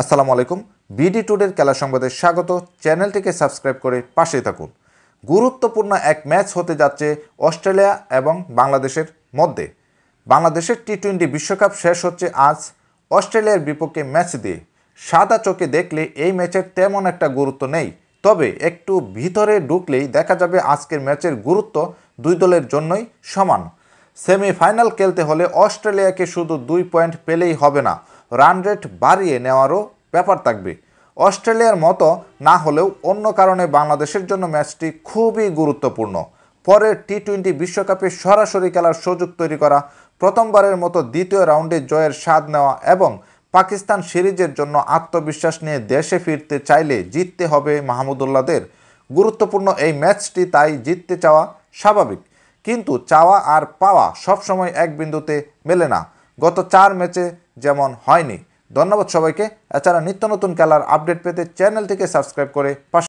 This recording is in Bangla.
আসসালামু আলাইকুম বিডি টুডের খেলা সংবাদে স্বাগত চ্যানেলটিকে সাবস্ক্রাইব করে পাশে থাকুন গুরুত্বপূর্ণ এক ম্যাচ হতে যাচ্ছে অস্ট্রেলিয়া এবং বাংলাদেশের মধ্যে বাংলাদেশের টি টোয়েন্টি বিশ্বকাপ শেষ হচ্ছে আজ অস্ট্রেলিয়ার বিপক্ষে ম্যাচ দিয়ে সাদা চোখে দেখলে এই ম্যাচের তেমন একটা গুরুত্ব নেই তবে একটু ভিতরে ঢুকলেই দেখা যাবে আজকের ম্যাচের গুরুত্ব দুই দলের জন্যই সমান সেমিফাইনাল খেলতে হলে অস্ট্রেলিয়াকে শুধু দুই পয়েন্ট পেলেই হবে না রান রেট বাড়িয়ে নেওয়ারও ব্যাপার থাকবে অস্ট্রেলিয়ার মতো না হলেও অন্য কারণে বাংলাদেশের জন্য ম্যাচটি খুবই গুরুত্বপূর্ণ পরে টি টোয়েন্টি বিশ্বকাপে সরাসরি খেলার সুযোগ তৈরি করা প্রথমবারের মতো দ্বিতীয় রাউন্ডে জয়ের স্বাদ নেওয়া এবং পাকিস্তান সিরিজের জন্য আত্মবিশ্বাস নিয়ে দেশে ফিরতে চাইলে জিততে হবে মাহমুদুল্লাদের গুরুত্বপূর্ণ এই ম্যাচটি তাই জিততে চাওয়া স্বাভাবিক কিন্তু চাওয়া আর পাওয়া সবসময় এক বিন্দুতে মেলে না গত চার ম্যাচে যেমন হয়নি ধন্যবাদ সবাইকে এছাড়া নিত্য নতুন খেলার আপডেট পেতে চ্যানেলটিকে সাবস্ক্রাইব করে পাশে